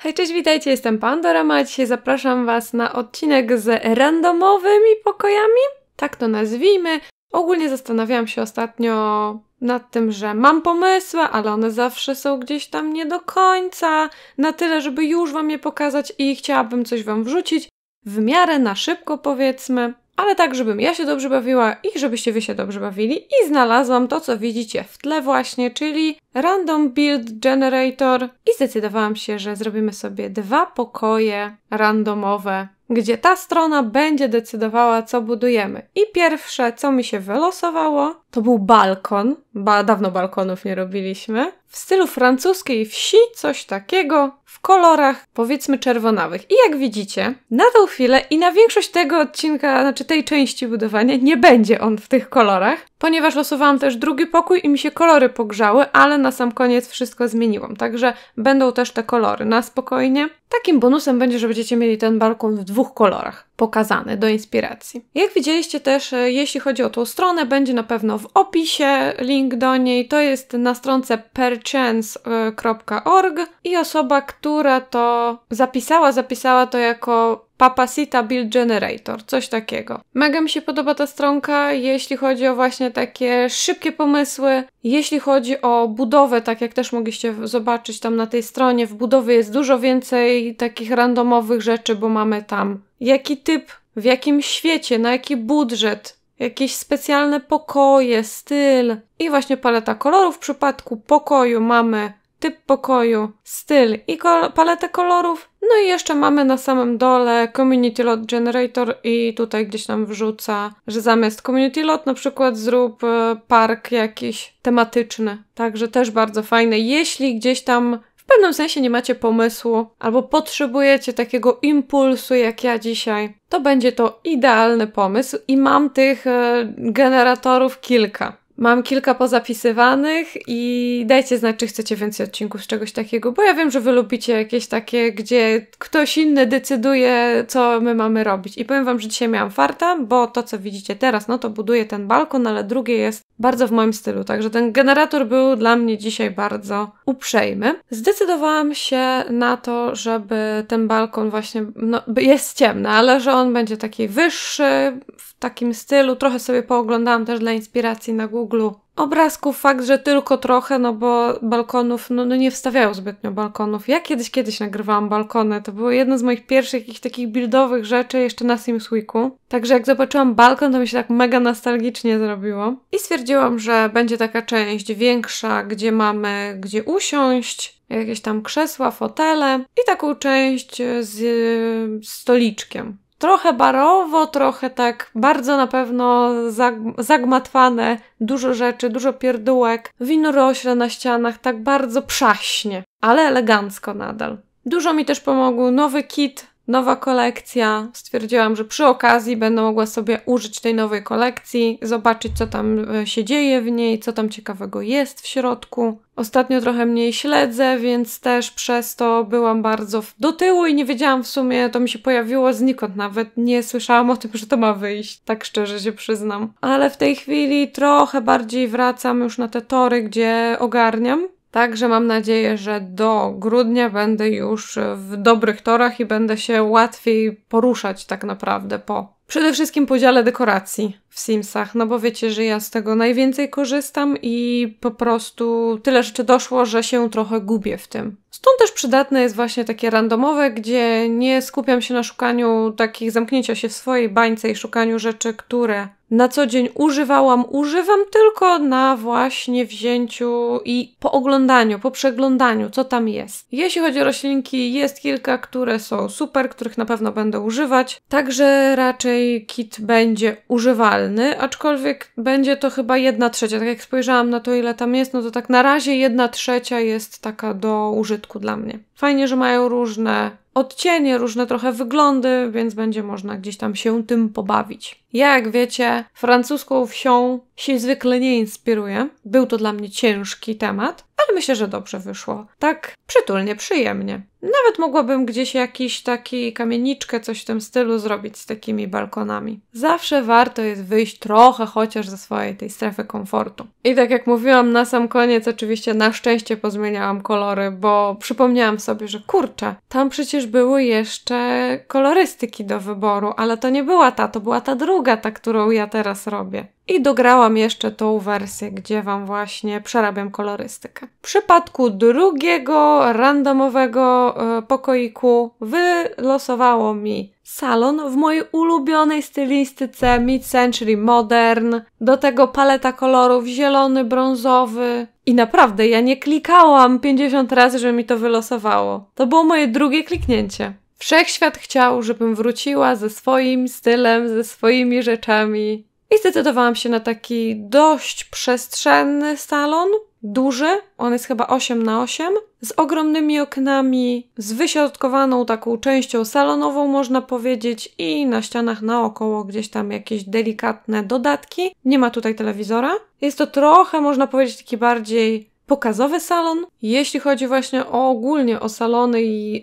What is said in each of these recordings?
Hej, cześć, witajcie, jestem Pandora dzisiaj zapraszam Was na odcinek z randomowymi pokojami, tak to nazwijmy. Ogólnie zastanawiałam się ostatnio nad tym, że mam pomysły, ale one zawsze są gdzieś tam nie do końca, na tyle, żeby już Wam je pokazać i chciałabym coś Wam wrzucić, w miarę na szybko powiedzmy ale tak, żebym ja się dobrze bawiła i żebyście wy się dobrze bawili. I znalazłam to, co widzicie w tle właśnie, czyli Random Build Generator i zdecydowałam się, że zrobimy sobie dwa pokoje randomowe gdzie ta strona będzie decydowała, co budujemy. I pierwsze, co mi się wylosowało, to był balkon. bo dawno balkonów nie robiliśmy. W stylu francuskiej wsi, coś takiego, w kolorach powiedzmy czerwonawych. I jak widzicie, na tą chwilę i na większość tego odcinka, znaczy tej części budowania, nie będzie on w tych kolorach, ponieważ losowałam też drugi pokój i mi się kolory pogrzały, ale na sam koniec wszystko zmieniłam, także będą też te kolory na spokojnie. Takim bonusem będzie, że będziecie mieli ten balkon w dwóch kolorach pokazany do inspiracji. Jak widzieliście też, e, jeśli chodzi o tą stronę, będzie na pewno w opisie link do niej. To jest na stronce perchance.org i osoba, która to zapisała, zapisała to jako Papasita Build Generator, coś takiego. Mega mi się podoba ta stronka, jeśli chodzi o właśnie takie szybkie pomysły, jeśli chodzi o budowę, tak jak też mogliście zobaczyć tam na tej stronie, w budowie jest dużo więcej takich randomowych rzeczy, bo mamy tam jaki typ, w jakim świecie, na jaki budżet, jakieś specjalne pokoje, styl i właśnie paleta kolorów. W przypadku pokoju mamy typ pokoju, styl i kol paletę kolorów. No i jeszcze mamy na samym dole Community Lot Generator i tutaj gdzieś nam wrzuca, że zamiast Community Lot na przykład zrób e, park jakiś tematyczny. Także też bardzo fajne. Jeśli gdzieś tam w pewnym sensie nie macie pomysłu albo potrzebujecie takiego impulsu jak ja dzisiaj, to będzie to idealny pomysł i mam tych e, generatorów kilka. Mam kilka pozapisywanych i dajcie znać, czy chcecie więcej odcinków z czegoś takiego, bo ja wiem, że wy lubicie jakieś takie, gdzie ktoś inny decyduje, co my mamy robić. I powiem wam, że dzisiaj miałam farta, bo to, co widzicie teraz, no to buduję ten balkon, ale drugie jest bardzo w moim stylu, także ten generator był dla mnie dzisiaj bardzo uprzejmy. Zdecydowałam się na to, żeby ten balkon właśnie, no jest ciemny, ale że on będzie taki wyższy, w takim stylu. Trochę sobie pooglądałam też dla inspiracji na Google obrazków fakt, że tylko trochę, no bo balkonów, no, no, nie wstawiają zbytnio balkonów. Ja kiedyś, kiedyś nagrywałam balkony, to było jedno z moich pierwszych jakichś takich buildowych rzeczy jeszcze na Sims Weeku. Także jak zobaczyłam balkon, to mi się tak mega nostalgicznie zrobiło. I stwierdziłam, że będzie taka część większa, gdzie mamy gdzie usiąść, jakieś tam krzesła, fotele i taką część z, z stoliczkiem trochę barowo, trochę tak bardzo na pewno zagmatwane, dużo rzeczy, dużo pierdółek, winorośle na ścianach, tak bardzo przaśnie, ale elegancko nadal. Dużo mi też pomogł nowy kit nowa kolekcja. Stwierdziłam, że przy okazji będę mogła sobie użyć tej nowej kolekcji, zobaczyć, co tam e, się dzieje w niej, co tam ciekawego jest w środku. Ostatnio trochę mniej śledzę, więc też przez to byłam bardzo do tyłu i nie wiedziałam w sumie, to mi się pojawiło znikąd nawet. Nie słyszałam o tym, że to ma wyjść, tak szczerze się przyznam. Ale w tej chwili trochę bardziej wracam już na te tory, gdzie ogarniam Także mam nadzieję, że do grudnia będę już w dobrych torach i będę się łatwiej poruszać tak naprawdę po. Przede wszystkim podziale dekoracji w Simsach, no bo wiecie, że ja z tego najwięcej korzystam i po prostu tyle rzeczy doszło, że się trochę gubię w tym. Stąd też przydatne jest właśnie takie randomowe, gdzie nie skupiam się na szukaniu takich zamknięcia się w swojej bańce i szukaniu rzeczy, które na co dzień używałam, używam tylko na właśnie wzięciu i po oglądaniu, po przeglądaniu, co tam jest. Jeśli chodzi o roślinki, jest kilka, które są super, których na pewno będę używać, także raczej kit będzie używalny, aczkolwiek będzie to chyba jedna trzecia. Tak jak spojrzałam na to, ile tam jest, no to tak na razie jedna trzecia jest taka do użytku środku dla mnie. Fajnie, że mają różne odcienie, różne trochę wyglądy, więc będzie można gdzieś tam się tym pobawić. Ja, jak wiecie, francuską wsią się zwykle nie inspiruję. Był to dla mnie ciężki temat, ale myślę, że dobrze wyszło. Tak przytulnie, przyjemnie. Nawet mogłabym gdzieś jakiś taki kamieniczkę, coś w tym stylu zrobić z takimi balkonami. Zawsze warto jest wyjść trochę chociaż ze swojej tej strefy komfortu. I tak jak mówiłam na sam koniec, oczywiście na szczęście pozmieniałam kolory, bo przypomniałam sobie, że kurczę, tam przecież były jeszcze kolorystyki do wyboru, ale to nie była ta, to była ta druga, ta, którą ja teraz robię i dograłam jeszcze tą wersję, gdzie Wam właśnie przerabiam kolorystykę. W przypadku drugiego randomowego e, pokoiku wylosowało mi salon w mojej ulubionej stylistyce mid-century modern, do tego paleta kolorów zielony, brązowy i naprawdę ja nie klikałam 50 razy, żeby mi to wylosowało. To było moje drugie kliknięcie. Wszechświat chciał, żebym wróciła ze swoim stylem, ze swoimi rzeczami i zdecydowałam się na taki dość przestrzenny salon, duży, on jest chyba 8 na 8 z ogromnymi oknami, z wyśrodkowaną taką częścią salonową, można powiedzieć, i na ścianach naokoło gdzieś tam jakieś delikatne dodatki. Nie ma tutaj telewizora. Jest to trochę, można powiedzieć, taki bardziej pokazowy salon. Jeśli chodzi właśnie o ogólnie o salony i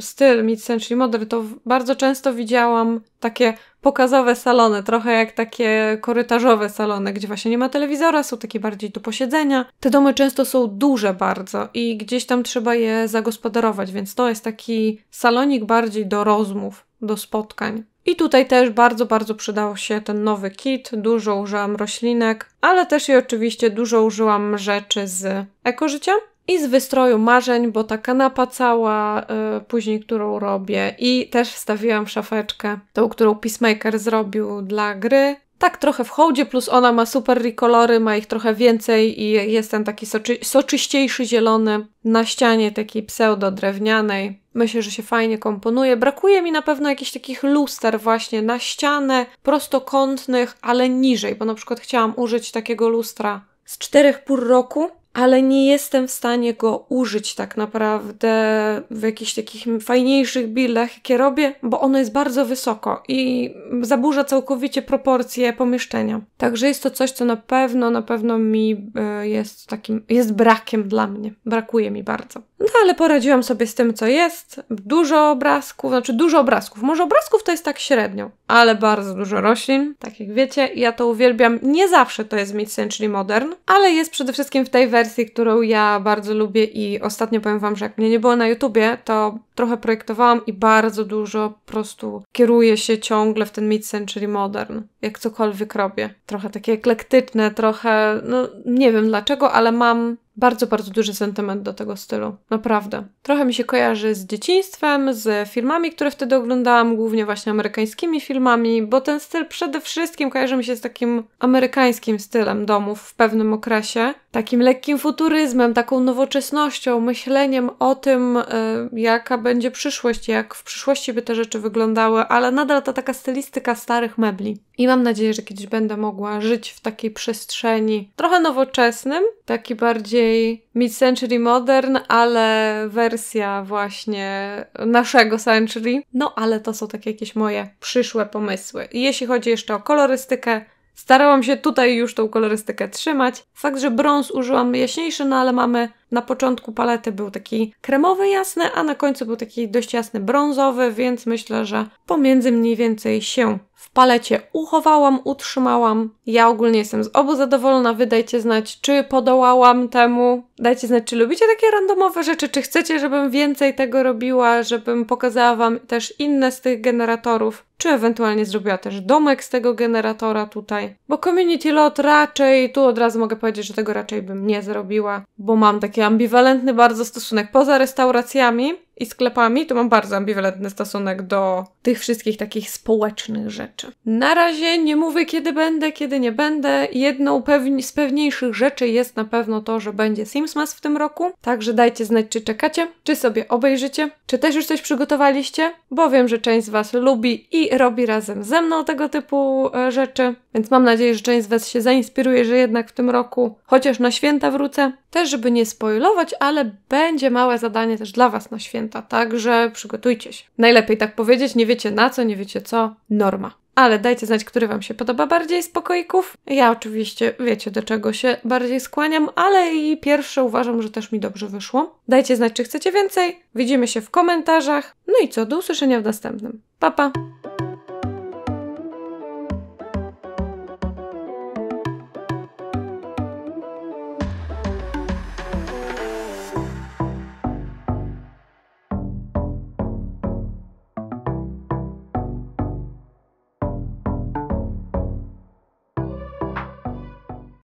styl mid-century modern, to bardzo często widziałam takie pokazowe salony, trochę jak takie korytarzowe salony, gdzie właśnie nie ma telewizora, są takie bardziej do posiedzenia. Te domy często są duże bardzo i gdzieś tam trzeba je zagospodarować, więc to jest taki salonik bardziej do rozmów, do spotkań. I tutaj też bardzo, bardzo przydał się ten nowy kit. Dużo użyłam roślinek, ale też i oczywiście dużo użyłam rzeczy z ekożycia i z wystroju marzeń, bo ta kanapa cała, y, później którą robię i też wstawiłam szafeczkę, tą, którą Peacemaker zrobił dla gry. Tak trochę w hołdzie, plus ona ma super rekolory, ma ich trochę więcej i jest ten taki soczy soczyściejszy zielony na ścianie takiej pseudo-drewnianej. Myślę, że się fajnie komponuje. Brakuje mi na pewno jakichś takich luster właśnie na ścianę, prostokątnych, ale niżej, bo na przykład chciałam użyć takiego lustra z czterech pór roku, ale nie jestem w stanie go użyć tak naprawdę w jakichś takich fajniejszych bilech, jakie robię, bo ono jest bardzo wysoko i zaburza całkowicie proporcje pomieszczenia. Także jest to coś, co na pewno, na pewno mi e, jest takim, jest brakiem dla mnie. Brakuje mi bardzo. No ale poradziłam sobie z tym, co jest. Dużo obrazków, znaczy dużo obrazków. Może obrazków to jest tak średnio, ale bardzo dużo roślin. Tak jak wiecie, ja to uwielbiam. Nie zawsze to jest mid-century modern, ale jest przede wszystkim w tej wersji, którą ja bardzo lubię i ostatnio powiem Wam, że jak mnie nie było na YouTubie, to trochę projektowałam i bardzo dużo po prostu kieruję się ciągle w ten mid-century modern, jak cokolwiek robię. Trochę takie eklektyczne, trochę, no nie wiem dlaczego, ale mam bardzo, bardzo duży sentyment do tego stylu. Naprawdę. Trochę mi się kojarzy z dzieciństwem, z filmami, które wtedy oglądałam, głównie właśnie amerykańskimi filmami, bo ten styl przede wszystkim kojarzy mi się z takim amerykańskim stylem domów w pewnym okresie takim lekkim futuryzmem, taką nowoczesnością, myśleniem o tym, y, jaka będzie przyszłość, jak w przyszłości by te rzeczy wyglądały, ale nadal to taka stylistyka starych mebli. I mam nadzieję, że kiedyś będę mogła żyć w takiej przestrzeni trochę nowoczesnym, taki bardziej mid-century modern, ale wersja właśnie naszego century. No ale to są takie jakieś moje przyszłe pomysły. I jeśli chodzi jeszcze o kolorystykę, Starałam się tutaj już tą kolorystykę trzymać. Fakt, że brąz użyłam jaśniejszy, no ale mamy na początku palety był taki kremowy jasny, a na końcu był taki dość jasny brązowy, więc myślę, że pomiędzy mniej więcej się w palecie uchowałam, utrzymałam. Ja ogólnie jestem z obu zadowolona. Wydajcie znać, czy podołałam temu. Dajcie znać, czy lubicie takie randomowe rzeczy, czy chcecie, żebym więcej tego robiła, żebym pokazała Wam też inne z tych generatorów, czy ewentualnie zrobiła też domek z tego generatora tutaj. Bo community lot raczej, tu od razu mogę powiedzieć, że tego raczej bym nie zrobiła, bo mam takie ambiwalentny bardzo stosunek poza restauracjami i sklepami, to mam bardzo ambiwalentny stosunek do tych wszystkich takich społecznych rzeczy. Na razie nie mówię, kiedy będę, kiedy nie będę. Jedną pewni- z pewniejszych rzeczy jest na pewno to, że będzie Simsmas w tym roku, także dajcie znać, czy czekacie, czy sobie obejrzycie, czy też już coś przygotowaliście, bo wiem, że część z Was lubi i robi razem ze mną tego typu e, rzeczy, więc mam nadzieję, że część z Was się zainspiruje, że jednak w tym roku, chociaż na święta wrócę, też żeby nie spoilować, ale będzie małe zadanie też dla Was na święta święta, także przygotujcie się. Najlepiej tak powiedzieć, nie wiecie na co, nie wiecie co, norma. Ale dajcie znać, który Wam się podoba bardziej z pokoików. Ja oczywiście wiecie, do czego się bardziej skłaniam, ale i pierwsze uważam, że też mi dobrze wyszło. Dajcie znać, czy chcecie więcej. Widzimy się w komentarzach. No i co, do usłyszenia w następnym. Pa, pa!